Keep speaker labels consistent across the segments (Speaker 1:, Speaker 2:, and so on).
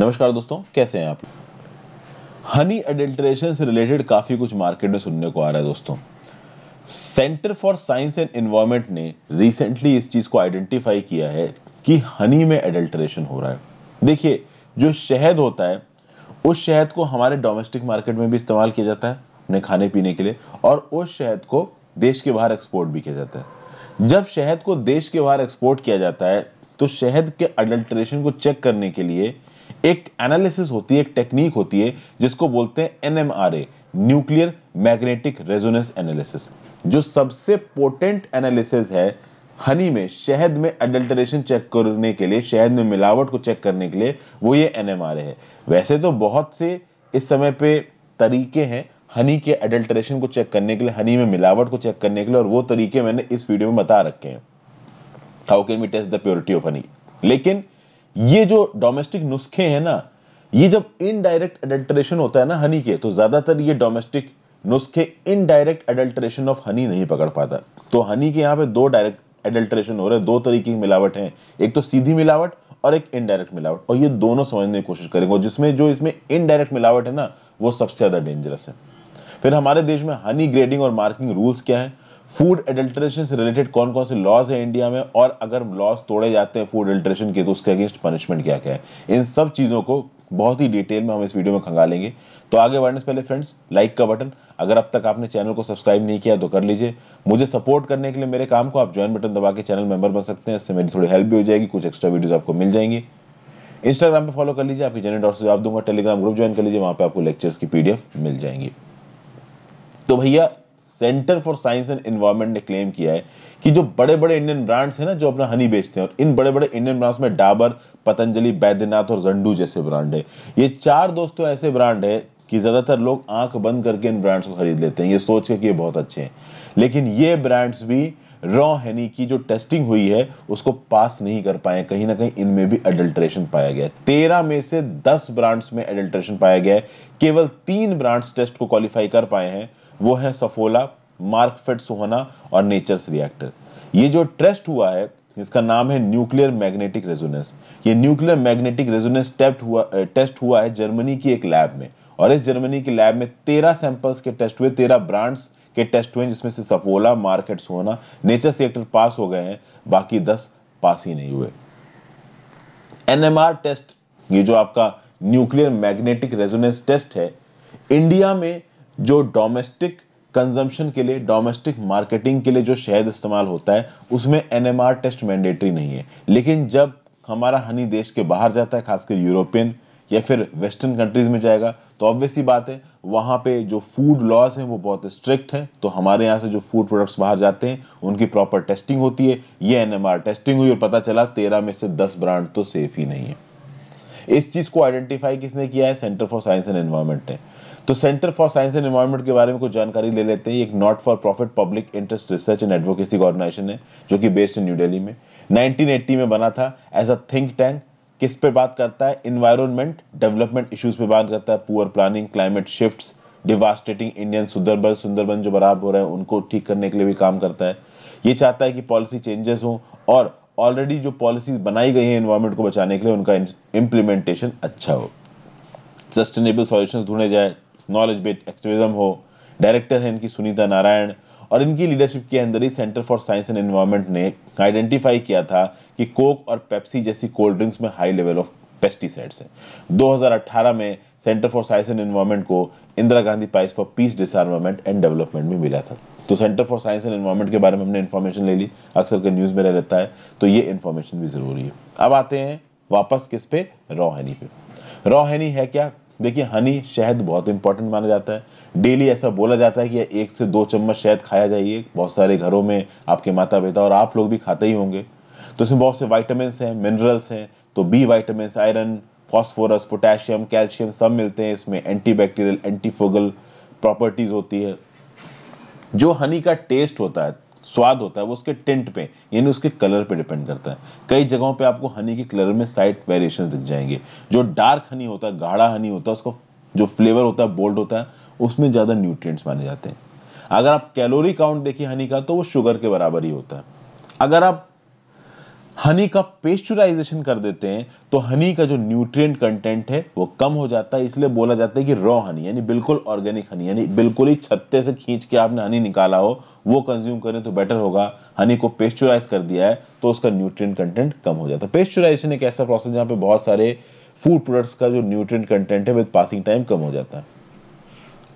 Speaker 1: नमस्कार दोस्तों कैसे हैं आप हनी एडल्ट्रेशन से रिलेटेड काफ़ी कुछ मार्केट में सुनने को आ रहा है दोस्तों centre for science and environment ने रिसेंटली इस चीज़ को आइडेंटिफाई किया है कि हनी में एडल्ट्रेशन हो रहा है देखिए जो शहद होता है उस शहद को हमारे डोमेस्टिक मार्केट में भी इस्तेमाल किया जाता है अपने खाने पीने के लिए और उस शहद को देश के बाहर एक्सपोर्ट भी किया जाता है जब शहद को देश के बाहर एक्सपोर्ट किया जाता है तो शहद के अडल्ट्रेशन को चेक करने के लिए एक एनालिसिस होती है एक टेक्निक होती है जिसको बोलते हैं NMRA nuclear magnetic resonance analysis जो सबसे पोटेंट एनालिसिस है हनी में शहद में एडल्टरेशन चेक करने के लिए शहद में मिलावट को चेक करने के लिए वो ये एनएमआरए है वैसे तो बहुत से इस समय पे तरीके हैं हनी के एडल्टरेशन को चेक करने के लिए हनी में मिलावट को चेक करने के लिए और वो तरीके मैंने इस वीडियो में बता रखे हैं how can we test the purity of honey लेकिन ये जो डोमेस्टिक नुस्खे हैं ना ये जब इनडायरेक्ट एडल्ट्रेशन होता है ना हनी के तो ज़्यादातर ये डोमेस्टिक नुस्खे इनडायरेक्ट एडल्ट्रेशन ऑफ हनी नहीं पकड़ पाता तो हनी के यहाँ पे दो डायरेक्ट एडल्ट्रेशन हो रहे हैं दो तरीके की मिलावट है एक तो सीधी मिलावट और एक इनडायरेक्ट मिलावट और ये दोनों समझने की कोशिश करेंगे जिसमें जो इसमें इनडायरेक्ट मिलावट है ना वो सबसे ज़्यादा डेंजरस है फिर हमारे देश में हनी ग्रेडिंग और मार्किंग रूल्स क्या है फूड एडल्ट्रेशन से रिलेटेड कौन कौन से लॉज है इंडिया में और अगर लॉज तोड़े जाते हैं फूड एडल्ट्रेशन के तो उसके अगेंस्ट पनिशमेंट क्या क्या है इन सब चीज़ों को बहुत ही डिटेल में हम इस वीडियो में खंगालेंगे तो आगे बढ़ने से पहले फ्रेंड्स लाइक का बटन अगर अब तक आपने चैनल को सब्सक्राइब नहीं किया तो कर लीजिए मुझे सपोर्ट करने के लिए मेरे काम को आप ज्वाइन बटन दबा के चैनल मेंबर बन सकते हैं इससे मेरी थोड़ी हेल्प भी हो जाएगी कुछ एक्स्ट्रा वीडियोज आपको मिल जाएंगे इंस्टाग्राम पर फॉलो कर लीजिए आपकी जनरल डॉट जवाब दूंगा टेलीग्राम ग्रुप ज्वाइन कर लीजिए वहाँ पे आपको लेक्चर्स की पीडीएफ मिल जाएंगी तो भैया centre for science and environment ने क्लेम किया है कि जो बड़े बड़े इंडियन ब्रांड्स हैं ना जो अपना हनी बेचते हैं और इन बड़े बड़े इंडियन ब्रांड्स में डाबर पतंजलि बैद्यनाथ और जंडू जैसे ब्रांड है ये चार दोस्तों ऐसे ब्रांड है कि ज़्यादातर लोग आंख बंद करके इन ब्रांड्स को खरीद लेते हैं ये सोच के कि ये बहुत अच्छे हैं लेकिन ये ब्रांड्स भी रॉ हैनी की जो टेस्टिंग हुई है उसको पास नहीं कर पाए कहीं ना कहीं इनमें भी एडल्ट्रेशन पाया गया है तेरह में से दस ब्रांड्स में एडल्ट्रेशन पाया गया है केवल तीन ब्रांड्स टेस्ट को क्वालिफाई कर पाए हैं वो है सफोला मार्क फेट सोहना और नेचर्स रिएक्टर ये जो ट्रस्ट हुआ है इसका नाम है न्यूक्लियर मैग्नेटिक रेजोनेंस ये न्यूक्लियर मैग्नेटिक रेजोनेंस टेस्ट हुआ टेस्ट हुआ है जर्मनी की एक लैब में और इस जर्मनी की लैब में तेरह सैंपल्स के टेस्ट हुए तेरह ब्रांड्स के टेस्ट हुए जिसमें से सफोला मार्केट सोना नेचर सेक्टर पास हो गए हैं बाकी दस पास ही नहीं हुए एनएमआर टेस्ट ये जो आपका न्यूक्लियर मैग्नेटिक रेजोनेंस टेस्ट है इंडिया में जो डोमेस्टिक कंजम्पशन के लिए डोमेस्टिक मार्केटिंग के लिए जो शहद इस्तेमाल होता है उसमें एन टेस्ट मैंडेटरी नहीं है लेकिन जब हमारा हनी देश के बाहर जाता है खासकर यूरोपियन या फिर वेस्टर्न कंट्रीज़ में जाएगा तो ऑब्वियस ही बात है वहाँ पे जो फूड लॉज हैं वो बहुत स्ट्रिक्ट हैं तो हमारे यहाँ से जो फूड प्रोडक्ट्स बाहर जाते हैं उनकी प्रॉपर टेस्टिंग होती है ये एनएमआर टेस्टिंग हुई और पता चला तेरह में से दस ब्रांड तो सेफ ही नहीं है इस चीज़ को आइडेंटिफाई किसने किया है centre for science and environment ने तो centre for science and environment के बारे में कुछ जानकारी ले लेते हैं एक not for profit public interest research and advocacy organisation है जो कि बेस्ड न्यू दिल्ली में 1980 में बना था एज अ थिंक टैंक किस पे बात करता है इन्वायरमेंट डेवलपमेंट इश्यूज पे बात करता है poor planning climate shifts devastating Indian Sundarban Sundarban जो बराबर हो रहे हैं उनको ठीक करने के लिए भी काम करता है ये चाहता है कि पॉलिसी चेंजेस हों और ऑलरेडी जो पॉलिसीज बनाई गई हैं इन्वायरमेंट को बचाने के लिए उनका इम्प्लीमेंटेशन अच्छा हो सस्टेनेबल सॉल्यूशंस ढूंढे जाए नॉलेज बेस्ड एक्सट्रीविज्म हो डायरेक्टर हैं इनकी सुनीता नारायण और इनकी लीडरशिप के अंदर ही centre for science and environment ने आइडेंटिफाई किया था कि कोक और पेप्सी जैसी कोल्ड ड्रिंक्स में हाई लेवल ऑफ पेस्टिसाइड्स हैं 2018 में centre for science and environment को Indira Gandhi prize for peace disarmament and development में मिला था तो centre for science and environment के बारे में हमने इन्फॉर्मेशन ले ली अक्सर के न्यूज़ में रह रहता है तो ये इन्फॉर्मेशन भी ज़रूरी है अब आते हैं वापस किस पे रॉ हैनी पे रॉ हैनी है क्या देखिए हनी शहद बहुत इंपॉर्टेंट माना जाता है डेली ऐसा बोला जाता है कि एक से दो चम्मच शहद खाया जाइए बहुत सारे घरों में आपके माता पिता और आप लोग भी खाते ही होंगे तो इसमें बहुत से वाइटामिन हैं मिनरल्स हैं तो B vitamin iron phosphorus potassium calcium सब मिलते हैं इसमें एंटीबैक्टीरियल एंटीफोगल प्रॉपर्टीज़ होती है जो हनी का टेस्ट होता है स्वाद होता है वो उसके टेंट पे यानी उसके कलर पे डिपेंड करता है कई जगहों पे आपको हनी के कलर में साइड वेरिएशन दिख जाएंगे जो डार्क हनी होता है गाढ़ा हनी होता है उसका जो फ्लेवर होता है बोल्ड होता है उसमें ज़्यादा न्यूट्रिएंट्स माने जाते हैं अगर आप कैलोरी काउंट देखिए हनी का तो वो शुगर के बराबर ही होता है अगर आप हनी का पेस्चुराइजेशन कर देते हैं तो हनी का जो न्यूट्रिएंट कंटेंट है वो कम हो जाता है इसलिए बोला जाता है कि रॉ हनी यानी बिल्कुल ऑर्गेनिक हनी यानी बिल्कुल ही छत्ते से खींच के आपने हनी निकाला हो वो कंज्यूम करें तो बेटर होगा हनी को पेस्चुराइज कर दिया है तो उसका न्यूट्रिएंट कंटेंट कम हो जाता है पेस्चुराइजेशन एक ऐसा प्रोसेस जहाँ पे बहुत सारे फूड प्रोडक्ट्स का जो न्यूट्रिएंट कंटेंट है विद पासिंग टाइम कम हो जाता है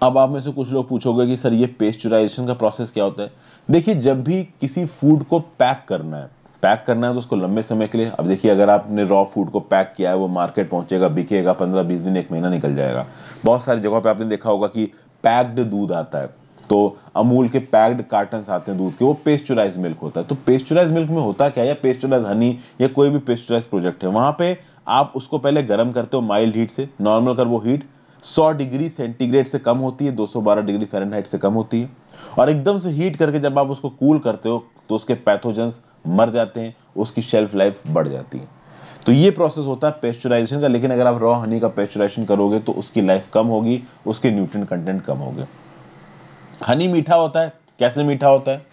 Speaker 1: अब आप में से कुछ लोग पूछोगे कि सर ये पेस्चुराइजेशन का प्रोसेस क्या होता है देखिए जब भी किसी फूड को पैक करना है पैक करना है तो उसको लंबे समय के लिए अब देखिए अगर आपने रॉ फूड को पैक किया है वो मार्केट पहुंचेगा बिकेगा पंद्रह बीस दिन एक महीना निकल जाएगा बहुत सारी जगहों पे आपने देखा होगा कि पैक्ड दूध आता है तो अमूल के पैक्ड कार्टन आते हैं दूध के वो पेस्चुराइज मिल्क होता है तो पेस्चुराइज मिल्क में होता क्या या पेस्चुराइज हनी या कोई भी पेस्चुराइज प्रोजेक्ट है वहां पर आप उसको पहले गर्म करते हो माइल्ड हीट से नॉर्मल कर वो हीट 100 डिग्री सेंटीग्रेड से कम होती है 212 डिग्री फ़ारेनहाइट से कम होती है और एकदम से हीट करके जब आप उसको कूल करते हो तो उसके पैथोजेंस मर जाते हैं उसकी शेल्फ लाइफ बढ़ जाती है तो ये प्रोसेस होता है पेस्चराइजेशन का लेकिन अगर आप रॉ हनी का पेस्चराइजेशन करोगे तो उसकी लाइफ कम होगी उसके न्यूट्रिएंट कंटेंट कम होगे हनी मीठा होता है कैसे मीठा होता है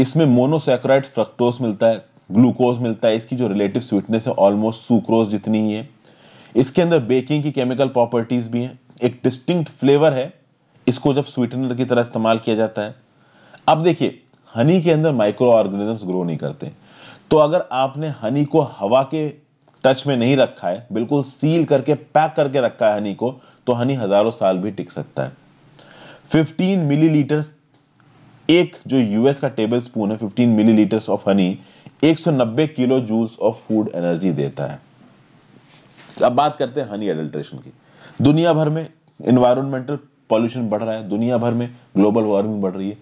Speaker 1: इसमें मोनोसेक्राइड फ्रक्टोज मिलता है ग्लूकोज मिलता है इसकी जो रिलेटिव स्वीटनेस है ऑलमोस्ट सुक्रोज जितनी ही है इसके अंदर बेकिंग की केमिकल प्रॉपर्टीज भी हैं एक डिस्टिंक्ट फ्लेवर है इसको जब स्वीटनर की तरह इस्तेमाल किया जाता है अब देखिए हनी के अंदर माइक्रो ऑर्गेनिजम्स ग्रो नहीं करते तो अगर आपने हनी को हवा के टच में नहीं रखा है बिल्कुल सील करके पैक करके रखा है हनी को तो हनी हजारों साल भी टिक सकता है 15 मिलीलीटर एक जो यूएस का टेबल स्पून है 15 millilitre of honey 190 kilojoules of food energy देता है अब बात करते हैं हनी एडल्ट्रेशन की दुनिया भर में इन्वायरमेंटल पॉल्यूशन बढ़ रहा है दुनिया भर में ग्लोबल वार्मिंग बढ़ रही है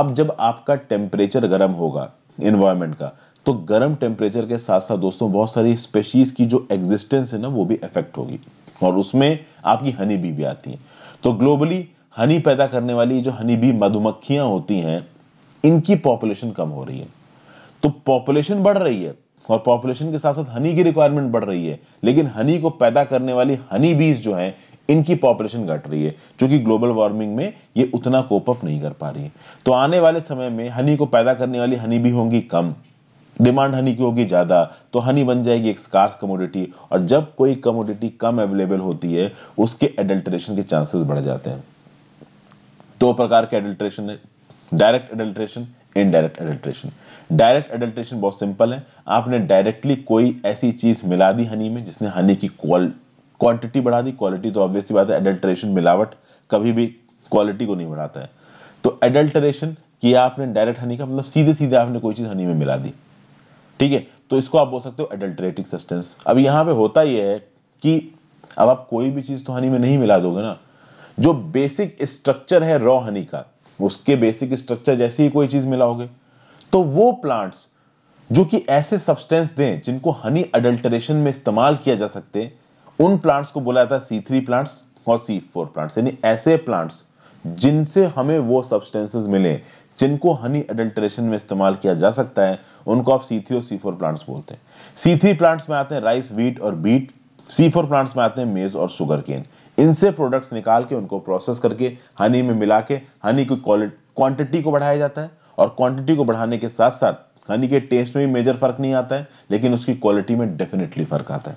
Speaker 1: अब जब आपका टेम्परेचर गर्म होगा इन्वायरमेंट का तो गर्म टेम्परेचर के साथ साथ दोस्तों बहुत सारी स्पेशीज की जो एग्जिस्टेंस है ना वो भी इफेक्ट होगी और उसमें आपकी हनी भी, भी आती है तो ग्लोबली हनी पैदा करने वाली जो हनी भी मधुमक्खियां होती हैं इनकी पॉपुलेशन कम हो रही है तो पॉपुलेशन बढ़ रही है और पॉपुलेशन के साथ साथ हनी की रिक्वायरमेंट बढ़ रही है लेकिन हनी को पैदा करने वाली हनी बीज जो है इनकी पॉपुलेशन घट रही है क्योंकि ग्लोबल वार्मिंग में ये उतना कोप अप नहीं कर पा रही है तो आने वाले समय में हनी को पैदा करने वाली हनी भी होंगी कम डिमांड हनी की होगी ज़्यादा तो हनी बन जाएगी एक स्कार्स कमोडिटी और जब कोई कमोडिटी कम अवेलेबल होती है उसके एडल्ट्रेशन के चांसेस बढ़ जाते हैं दो प्रकार के एडल्ट्रेशन है direct adulteration indirect adulteration direct adulteration बहुत सिंपल है आपने डायरेक्टली कोई ऐसी चीज़ मिला दी हनी में जिसने हनी की क्वांटिटी बढ़ा दी क्वालिटी तो ऑब्वियसली बात है एडल्ट्रेशन मिलावट कभी भी क्वालिटी को नहीं बढ़ाता है तो एडल्ट्रेशन किया आपने डायरेक्ट हनी का मतलब सीधे सीधे आपने कोई चीज़ हनी में मिला दी ठीक है तो इसको आप बोल सकते हो एडल्ट्रेटिंग सस्टेंस अब यहाँ पे होता यह है कि अब आप कोई भी चीज़ तो हनी में नहीं मिला दोगे ना जो बेसिक स्ट्रक्चर है रॉ हनी का उसके बेसिक स्ट्रक्चर जैसे ही कोई चीज़ मिलाओगे तो वो प्लांट्स जो कि ऐसे सब्सटेंस दें जिनको हनी अडल्टरेशन में इस्तेमाल किया जा सकते हैं उन प्लांट्स को बोला जाता है सी थ्री प्लांट्स और सी फोर प्लांट्स यानी ऐसे प्लांट्स जिनसे हमें वो सब्सटेंसेस मिले जिनको हनी एडल्ट्रेशन में इस्तेमाल किया जा सकता है उनको आप सी थ्री और सी फोर प्लांट्स बोलते हैं सी थ्री प्लांट्स में आते हैं राइस वीट और बीट सी फोर प्लांट्स में आते हैं मेज और शुगर केन इनसे प्रोडक्ट्स निकाल के उनको प्रोसेस करके हनी में मिला के हनी की क्वांटिटी को बढ़ाया जाता है और क्वांटिटी को बढ़ाने के साथ साथ हनी के टेस्ट में भी मेजर फर्क नहीं आता है लेकिन उसकी क्वालिटी में डेफिनेटली फर्क आता है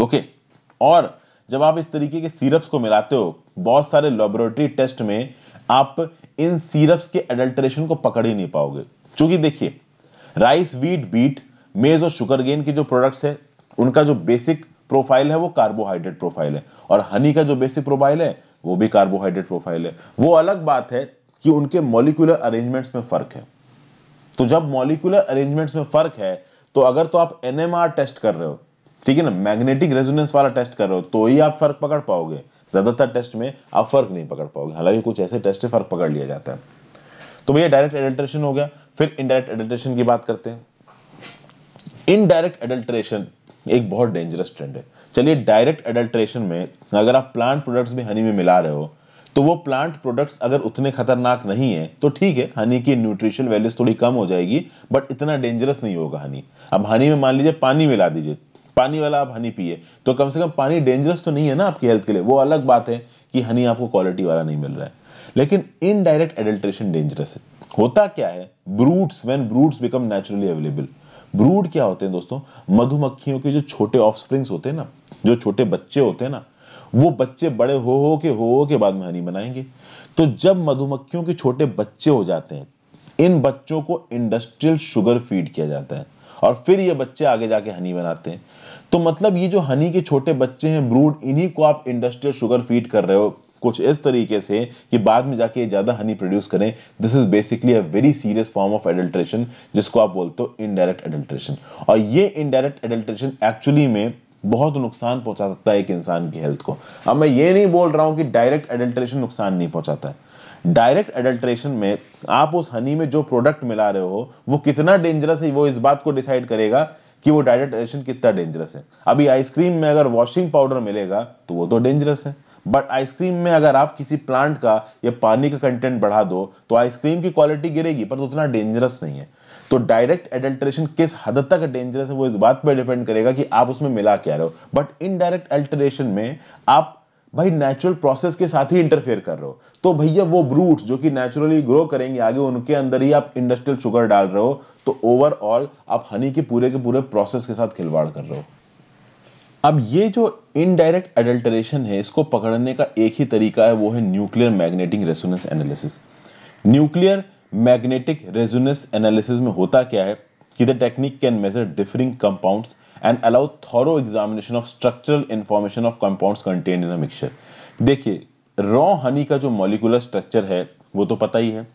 Speaker 1: ओके और जब आप इस तरीके के सीरप्स को मिलाते हो बहुत सारे लेबोरेटरी टेस्ट में आप इन सीरप्स के एडल्ट्रेशन को पकड़ ही नहीं पाओगे क्योंकि देखिए राइस वीट बीट मेज और शुगर गेन के जो प्रोडक्ट्स है उनका जो बेसिक प्रोफाइल है वो कार्बोहाइड्रेट प्रोफाइल है और हनी का जो बेसिक प्रोफाइल है वो भी कार्बोहाइड्रेट प्रोफाइल है वो अलग बात है कि उनके मॉलिकुलर अरेंजमेंट्स में फर्क है तो जब मॉलिकुलर अरेंजमेंट्स में फर्क है तो अगर तो आप एनएमआर टेस्ट कर रहे हो ठीक है ना मैग्नेटिक रेजोनेंस वाला टेस्ट कर रहे हो तो ही आप फर्क पकड़ पाओगे ज्यादातर टेस्ट में आप फर्क नहीं पकड़ पाओगे हालांकि कुछ ऐसे टेस्ट फर्क पकड़ लिया जाता है तो भैया डायरेक्ट एडल्ट्रेशन हो गया फिर इनडायरेक्ट एडल्ट्रेशन की बात करते हैं इनडायरेक्ट एडल्ट्रेशन एक बहुत डेंजरस ट्रेंड है चलिए डायरेक्ट एडल्ट्रेशन में अगर आप प्लांट प्रोडक्ट्स भी हनी में मिला रहे हो तो वो प्लांट प्रोडक्ट्स अगर उतने खतरनाक नहीं है तो ठीक है हनी की न्यूट्रिशन वैल्यूज थोड़ी कम हो जाएगी बट इतना डेंजरस नहीं होगा हनी अब हनी में मान लीजिए पानी मिला दीजिए पानी वाला आप हनी पिए तो कम से कम पानी डेंजरस तो नहीं है ना आपकी हेल्थ के लिए वो अलग बात है कि हनी आपको क्वालिटी वाला नहीं मिल रहा है लेकिन इनडायरेक्ट एडल्ट्रेशन डेंजरस है होता क्या है broods when broods become naturally available brood क्या होते हैं दोस्तों मधुमक्खियों के जो छोटे ऑफस्प्रिंग्स होते हैं ना जो छोटे बच्चे होते हैं ना वो बच्चे बड़े हो हो के हो हो के बाद में हनी बनाएंगे तो जब मधुमक्खियों के छोटे बच्चे हो जाते हैं इन बच्चों को इंडस्ट्रियल शुगर फीड किया जाता है और फिर ये बच्चे आगे जाके हनी बनाते हैं तो मतलब ये जो हनी के छोटे बच्चे हैं ब्रूड इन्हीं को आप इंडस्ट्रियल शुगर फीड कर रहे हो कुछ इस तरीके से कि बाद में जाके ये ज़्यादा हनी प्रोड्यूस करें this is basically a very serious form of adulteration जिसको आप बोलते हो इनडायरेक्ट एडल्ट्रेशन और ये इनडायरेक्ट एडल्ट्रेशन एक्चुअली में बहुत नुकसान पहुंचा सकता है एक इंसान की हेल्थ को अब मैं ये नहीं बोल रहा हूँ कि डायरेक्ट एडल्ट्रेशन नुकसान नहीं पहुंचाता है डायरेक्ट एडल्ट्रेशन में आप उस हनी में जो प्रोडक्ट मिला रहे हो वो कितना डेंजरस है वो इस बात को डिसाइड करेगा कि वो डायरेक्ट एडल्ट्रेशन कितना डेंजरस है अभी आइसक्रीम में अगर वॉशिंग पाउडर मिलेगा तो वो तो डेंजरस है बट आइसक्रीम में अगर आप किसी प्लांट का या पानी का कंटेंट बढ़ा दो तो आइसक्रीम की क्वालिटी गिरेगी पर तो उतना डेंजरस नहीं है तो डायरेक्ट एडल्ट्रेशन किस हद तक डेंजरस है वो इस बात पर डिपेंड करेगा कि आप उसमें मिला क्या रहे हो बट इनडायरेक्ट एल्ट्रेशन में आप भाई नेचुरल प्रोसेस के साथ ही इंटरफेयर कर रहे हो तो भैया वो ब्रूट्स जो कि नेचुरली ग्रो करेंगे आगे उनके अंदर ही आप इंडस्ट्रियल शुगर डाल रहे हो तो ओवरऑल आप हनी के पूरे के पूरे प्रोसेस के साथ खिलवाड़ कर रहे हो अब ये जो इनडायरेक्ट एडल्टरेशन है इसको पकड़ने का एक ही तरीका है वो है nuclear magnetic resonance analysis nuclear magnetic resonance analysis में होता क्या है कि the technique can measure differing compounds and allow thorough examination of structural information of compounds contain in a mixture देखिए रॉ हनी का जो मॉलिकुलर स्ट्रक्चर है वो तो पता ही है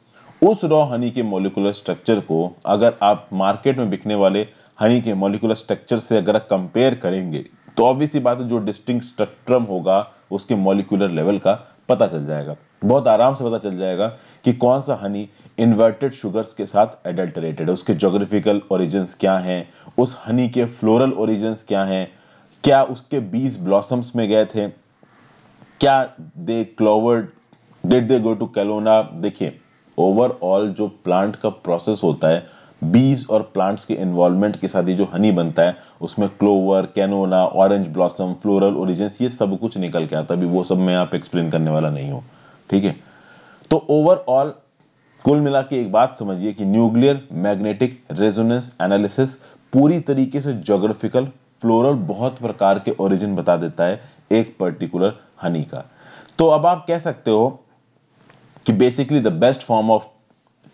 Speaker 1: उस रॉ हनी के मॉलिकुलर स्ट्रक्चर को अगर आप मार्केट में बिकने वाले हनी के मॉलिकुलर स्ट्रक्चर से अगर आप कंपेयर करेंगे तो ऑब्वियसली बात है जो डिस्टिंग स्ट्रक्ट्रम होगा उसके मॉलिकुलर लेवल का पता चल जाएगा बहुत आराम से पता चल जाएगा कि कौन सा हनी इन्वर्टेड शुगर्स के साथ एडल्टरेटेड है उसके जोग्राफिकल ओरिजिन्स क्या हैं उस हनी के फ्लोरल ओरिजिन्स क्या हैं क्या उसके बीज ब्लॉसम्स में गए थे क्या दे क्लोवर्ड डिड दे गो टू कैलोना देखिए ओवरऑल जो प्लांट का प्रोसेस होता है बीज और प्लांट्स के इन्वॉल्वमेंट के साथ ये जो हनी बनता है उसमें clover canola orange blossom floral origins ये सब कुछ निकल के आता है अभी वो सब मैं आप एक्सप्लेन करने वाला नहीं हूँ ठीक है तो ओवरऑल कुल मिला के एक बात समझिए कि न्यूक्लियर मैग्नेटिक रेजोनेंस एनालिसिस पूरी तरीके से जोग्राफिकल फ्लोरल बहुत प्रकार के ओरिजिन बता देता है एक पर्टिकुलर हनी का तो अब आप कह सकते हो कि basically the best form of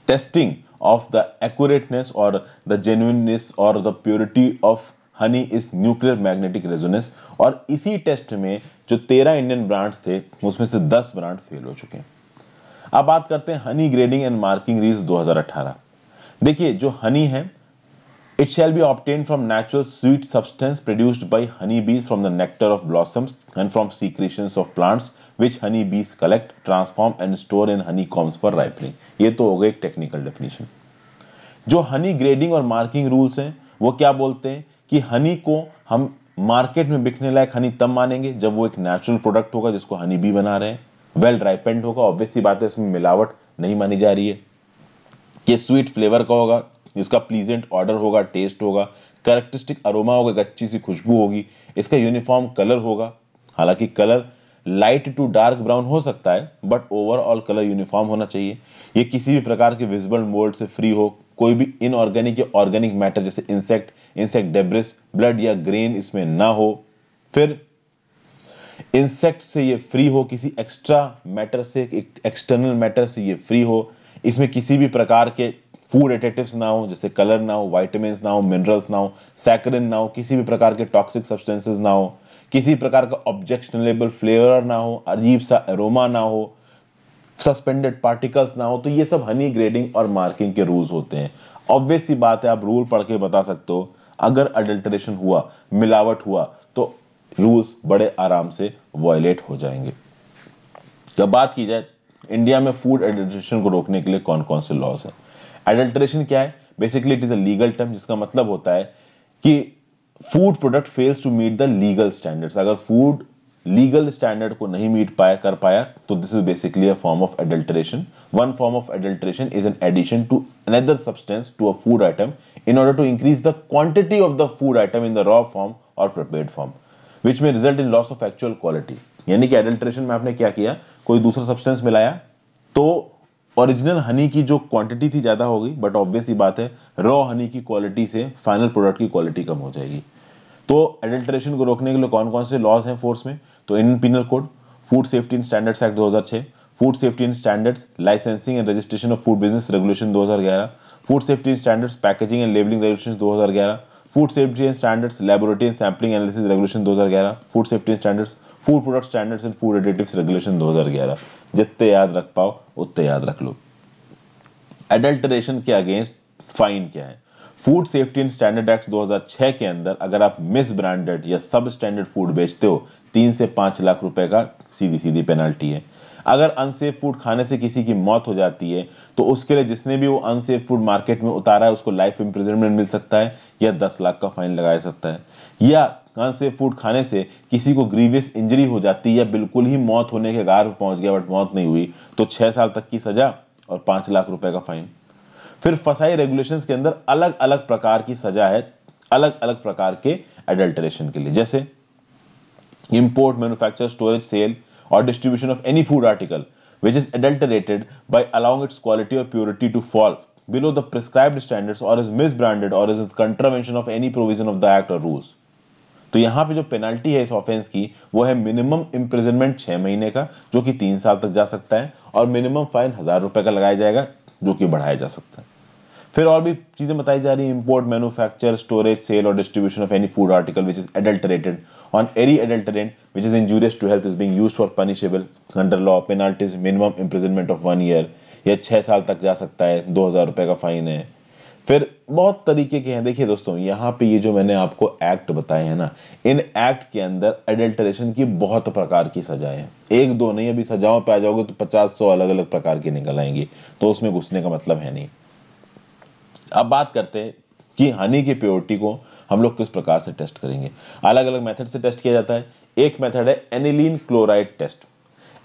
Speaker 1: testing of the accurateness or the genuineness or the purity of honey is nuclear magnetic resonance और इसी टेस्ट में जो तेरह इंडियन ब्रांड्स थे उसमें से दस ब्रांड फेल हो चुके हैं अब बात करते हैं honey grading and marking rules 2018 देखिए जो हनी है It shall be obtained from natural sweet substance produced by honey bees from the nectar of blossoms and from secretions of plants which honey bees collect, transform and store in honeycombs for ripening. ये तो हो गई एक technical definition जो honey grading और marking rules हैं वो क्या बोलते हैं कि हनी को हम मार्केट में बिकने लायक हनी तब मानेंगे जब वो एक नेचुरल प्रोडक्ट होगा जिसको हनी बी बना रहे हैं वेल राइपेंड होगा ऑब्वियसली बात है इसमें मिलावट नहीं मानी जा रही है ये स्वीट फ्लेवर का होगा जिसका प्लीजेंट ऑर्डर होगा टेस्ट होगा करेक्टरिस्टिक अरोमा होगा एक अच्छी सी खुशबू होगी इसका यूनिफॉर्म कलर होगा हालांकि colour light to dark brown हो सकता है बट ओवरऑल कलर यूनिफॉर्म होना चाहिए ये किसी भी प्रकार के विजिबल मोल्ड से फ्री हो कोई भी इनऑर्गेनिक या ऑर्गेनिक मैटर जैसे इंसेक्ट इंसेक्ट डेब्रिस ब्लड या ग्रेन इसमें ना हो फिर इंसेक्ट से ये फ्री हो किसी एक्स्ट्रा मैटर से एक एक्सटर्नल मैटर से ये फ्री हो इसमें किसी भी प्रकार के फूड एटेटिव ना हो जैसे कलर ना हो वाइटमिन ना हो मिनरल्स ना हो सैकरिन ना हो किसी भी प्रकार के टॉक्सिक सब्सटेंसेस ना हो किसी प्रकार का ऑब्जेक्शनेबल फ्लेवर ना हो अजीब सा एरोमा ना हो सस्पेंडेड पार्टिकल्स ना हो तो ये सब हनी ग्रेडिंग और मार्किंग के रूल्स होते हैं ऑब्वियस सी बात है आप रूल पढ़ के बता सकते हो अगर अडल्ट्रेशन हुआ मिलावट हुआ तो रूल्स बड़े आराम से वॉयलेट हो जाएंगे जब तो बात की जाए इंडिया में फूड एडल्ट्रेशन को रोकने के लिए कौन कौन से लॉज हैं एडल्ट्रेशन क्या है बेसिकली इट इज अगल टर्म जिसका मतलब होता है कि food product fails to meet the legal standards अगर फूड लीगल स्टैंडर्ड को नहीं मीट पाया कर पाया तो this is basically a form of adulteration one form of adulteration is an addition to another substance to a food item in order to increase the quantity of the food item in the raw form और prepared form which में result in loss of actual quality यानी कि adulteration में आपने क्या किया कोई दूसरा सब्सटेंस मिलाया तो ओरिजिनल हनी की जो क्वांटिटी थी ज़्यादा होगी बट ऑब्वियस ही बात है रॉ हनी की क्वालिटी से फाइनल प्रोडक्ट की क्वालिटी कम हो जाएगी तो एडल्ट्रेशन को रोकने के लिए कौन कौन से लॉज हैं फोर्स में तो in penal code food safety and standards act 2006 food safety and standards licensing and registration of food business regulation ग्यारह food safety standards packaging and labelling regulation ग्यारह food safety and standards laboratory and sampling analysis regulation 2011 food safety standards food product standards and food additives regulation 2011 जितने याद रख पाओ उतने याद रख लो एडल्टरेशन के अगेंस्ट फाइन क्या है food safety and standard act 2006 के अंदर अगर आप मिस ब्रांडेड या सब स्टैंडर्ड फूड बेचते हो तीन से पाँच लाख रुपए का सीधी सीधी पेनल्टी है अगर अनसेफ फूड खाने से किसी की मौत हो जाती है तो उसके लिए जिसने भी वो अनसेफ फूड मार्केट में उतारा है उसको लाइफ इंप्रिजनमेंट मिल सकता है या दस लाख का फाइन लगा सकता है या अनसेफ फूड खाने से किसी को ग्रीवियस इंजरी हो जाती है या बिल्कुल ही मौत होने के गार पहुंच गया बट मौत नहीं हुई तो छह साल तक की सज़ा और पांच लाख रुपए का फाइन फिर फसाई रेगुलेशन के अंदर अलग अलग प्रकार की सजा है अलग अलग प्रकार के एडल्ट्रेशन के लिए जैसे import manufacture storage sale or distribution of any food article which is adulterated by allowing its quality or purity to fall below the prescribed standards or is misbranded or is in contravention of any provision of the act or rules तो यहाँ पे जो penalty है इस offence की वो है minimum imprisonment छः महीने का जो कि तीन साल तक जा सकता है और मिनिमम फाइन हज़ार रुपये का लगाया जाएगा जो कि बढ़ाया जा सकता है फिर और भी चीज़ें बताई जा रही हैं इम्पोर्ट मैनुफैक्चर स्टोरेज सेल और distribution of any food article which is adulterated on any adulterant which is injurious to health is being use for punishable under law penalties minimum imprisonment of one year या छः साल तक जा सकता है दो हज़ार रुपये का फाइन है फिर बहुत तरीके के हैं देखिए दोस्तों यहाँ पे ये जो मैंने आपको एक्ट बताए हैं ना इन एक्ट के अंदर एडल्टरेशन की बहुत प्रकार की सजाएं हैं एक दो नहीं अभी सजाओं पे आ जाओगे तो पचास सौ अलग अलग प्रकार की निकल आएंगी तो उसमें घुसने का मतलब है नहीं अब बात करते हैं कि हनी की प्योरिटी को हम लोग किस प्रकार से टेस्ट करेंगे अलग अलग मेथड से टेस्ट किया जाता है एक मेथड है aniline chloride test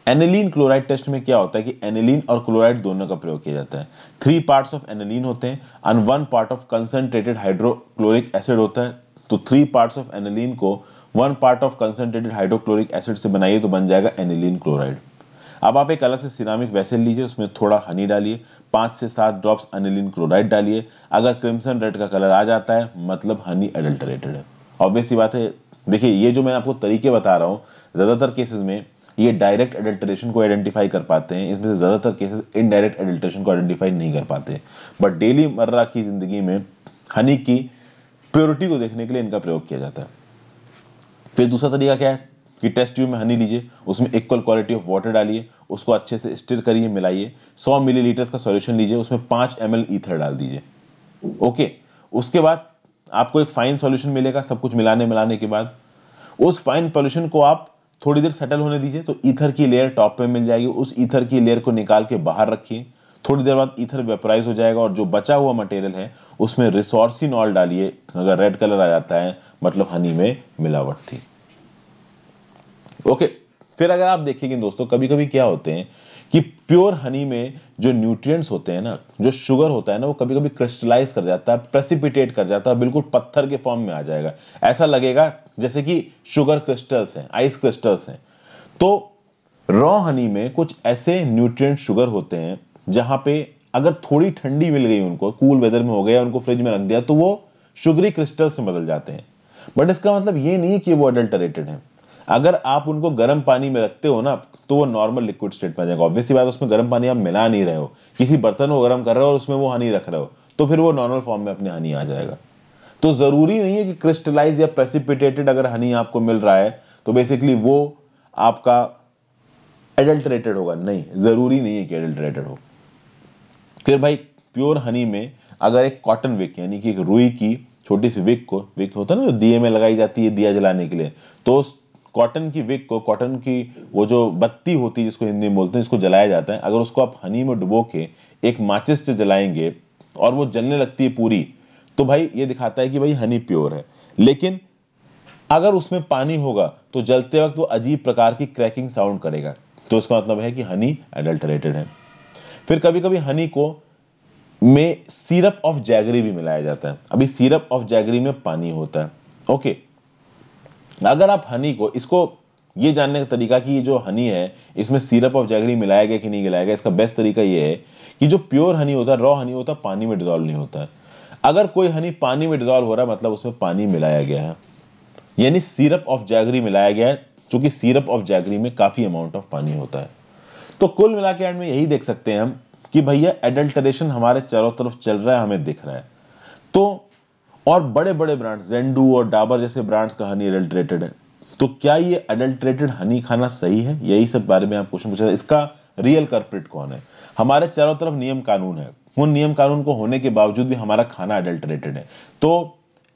Speaker 1: aniline chloride test में क्या होता है कि एनिलीन और क्लोराइड दोनों का प्रयोग किया जाता है थ्री पार्ट्स ऑफ एनिलीन होते हैं and one part of concentrated hydrochloric acid होता है तो थ्री पार्ट्स ऑफ एनिलीन को one part of concentrated hydrochloric acid से बनाइए तो बन जाएगा एनिलीन क्लोराइड अब आप एक अलग से सिरामिक वैसे लीजिए उसमें थोड़ा हनी डालिए पाँच से सात ड्रॉप्स अनिलिन क्लोराइड डालिए अगर क्रिम्सन रेड का कलर आ जाता है मतलब हनी एडल्टरेटेड है ऑब्वियसली बात है देखिए ये जो मैं आपको तरीके बता रहा हूँ ज़्यादातर केसेस में ये डायरेक्ट एडल्ट्रेशन को आइडेंटिफाई कर पाते हैं इसमें से ज़्यादातर केसेस इनडायरेक्ट एडल्ट्रेशन को आइडेंटिफाई नहीं कर पाते बट डेली मर्रा की ज़िंदगी में हनी की प्योरिटी को देखने के लिए इनका प्रयोग किया जाता है फिर दूसरा तरीका क्या है कि टेस्ट ट्यूब में हनी लीजिए उसमें इक्वल क्वालिटी ऑफ वाटर डालिए उसको अच्छे से स्टिर करिए मिलाइए 100 मिलीलीटर्स का सॉल्यूशन लीजिए उसमें 5 एम ईथर डाल दीजिए ओके उसके बाद आपको एक फाइन सॉल्यूशन मिलेगा सब कुछ मिलाने मिलाने के बाद उस फाइन पॉल्यूशन को आप थोड़ी देर सेटल होने दीजिए तो ईथर की लेयर टॉप पे मिल जाएगी उस ईथर की लेयर को निकाल के बाहर रखिए थोड़ी देर बाद ईथर वेपराइज हो जाएगा और जो बचा हुआ मटेरियल है उसमें ऑल डालिए अगर रेड कलर आ जाता है मतलब हनी में मिलावट थी ओके फिर अगर आप देखेंगे दोस्तों कभी कभी क्या होते हैं कि प्योर हनी में जो न्यूट्रिएंट्स होते हैं ना जो शुगर होता है ना वो कभी कभी क्रिस्टलाइज कर जाता है प्रेसिपिटेट कर जाता है बिल्कुल पत्थर के फॉर्म में आ जाएगा ऐसा लगेगा जैसे कि शुगर क्रिस्टल्स हैं आइस क्रिस्टल्स हैं तो रॉ हनी में कुछ ऐसे न्यूट्रिएंट शुगर होते हैं जहाँ पे अगर थोड़ी ठंडी मिल गई उनको कूल वेदर में हो गया उनको फ्रिज में रख दिया तो वो शुगरी क्रिस्टल्स में बदल जाते हैं बट इसका मतलब ये नहीं कि वो अडल्टरेटेड हैं अगर आप उनको गर्म पानी में रखते हो ना तो वो नॉर्मल लिक्विड स्टेट में जाएगा ऑब्वियसली बात उसमें गर्म पानी आप मिला नहीं रहे हो किसी बर्तन को गर्म कर रहे हो और उसमें वो हनी रख रहे हो तो फिर वो नॉर्मल फॉर्म में अपने हनी आ जाएगा तो ज़रूरी नहीं है कि क्रिस्टलाइज या प्रेसिपिटेटेड अगर हनी आपको मिल रहा है तो बेसिकली वो आपका एडल्ट्रेटेड होगा नहीं ज़रूरी नहीं है कि एडल्ट्रेटेड हो फिर भाई प्योर हनी में अगर एक कॉटन विक यानी कि एक रुई की छोटी सी विक को विक होता है ना जो दिए में लगाई जाती है दिया जलाने के लिए तो कॉटन की विक को कॉटन की वो जो बत्ती होती है जिसको हिंदी में बोलते हैं इसको जलाया जाता है अगर उसको आप हनी में डुबो के एक माचिस से जलाएंगे और वो जलने लगती है पूरी तो भाई ये दिखाता है कि भाई हनी प्योर है लेकिन अगर उसमें पानी होगा तो जलते वक्त वो अजीब प्रकार की क्रैकिंग साउंड करेगा तो इसका मतलब है कि हनी एडल्टरेटेड है फिर कभी कभी हनी को में सीरप ऑफ जैगरी भी मिलाया जाता है अभी सीरप ऑफ जैगरी में पानी होता है ओके अगर आप हनी को इसको ये जानने का तरीका कि ये जो हनी है इसमें सिरप ऑफ जैगरी मिलाया गया कि नहीं मिलाया गया इसका बेस्ट तरीका ये है कि जो प्योर हनी होता है रॉ हनी होता है पानी में डिजॉल्व नहीं होता है अगर कोई हनी पानी में डिजॉल्व हो रहा है मतलब उसमें पानी मिलाया गया है यानी सिरप ऑफ जैगरी मिलाया गया है चूंकि सिरप ऑफ जैगरी में काफ़ी अमाउंट ऑफ पानी होता है तो कुल मिला के एंड में यही देख सकते हैं हम कि भैया एडल्टरेशन हमारे चारों तरफ चल रहा है हमें दिख रहा है तो और बड़े बड़े ब्रांड्स जेंडू और डाबर जैसे ब्रांड्स का हनी एडल्ट्रेटेड है तो क्या ये अडल्ट्रेटेड हनी खाना सही है यही सब बारे में आप क्वेश्चन पूछा इसका रियल कर्प्रिट कौन है हमारे चारों तरफ नियम कानून है उन नियम कानून को होने के बावजूद भी हमारा खाना अडल्ट्रेटेड है तो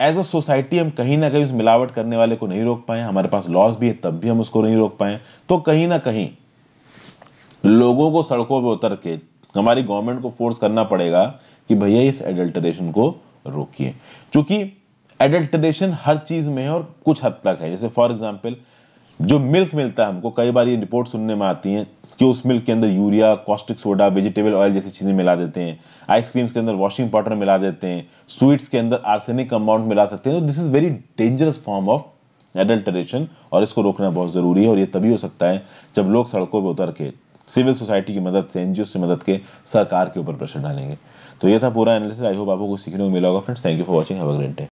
Speaker 1: एज अ सोसाइटी हम कहीं ना कहीं उस मिलावट करने वाले को नहीं रोक पाए हमारे पास लॉस भी है तब भी हम उसको नहीं रोक पाए तो कहीं ना कहीं लोगों को सड़कों पर उतर के हमारी गवर्नमेंट को फोर्स करना पड़ेगा कि भैया इस एडल्ट्रेशन को रोकिए चूंकि एडल्ट्रेशन हर चीज में है और कुछ हद तक है जैसे फॉर एग्जाम्पल जो मिल्क मिलता है हमको कई बार ये रिपोर्ट सुनने में आती हैं कि उस मिल्क के अंदर urea caustic soda vegetable oil जैसी चीज़ें मिला देते हैं आइसक्रीम्स के अंदर वॉशिंग पाउडर मिला देते हैं स्वीट्स के अंदर आर्सेनिक कंपाउंड मिला सकते हैं तो this is very dangerous form of adulteration और इसको रोकना बहुत ज़रूरी है और ये तभी हो सकता है जब लोग सड़कों पर उतर के सिविल सोसाइटी की मदद से एनजीओ से मदद के सरकार के ऊपर प्रेशर डालेंगे तो ये था पूरा एनालिसिस आई होप आपको कुछ सीखने को मिला होगा friends thank you for watching have a great day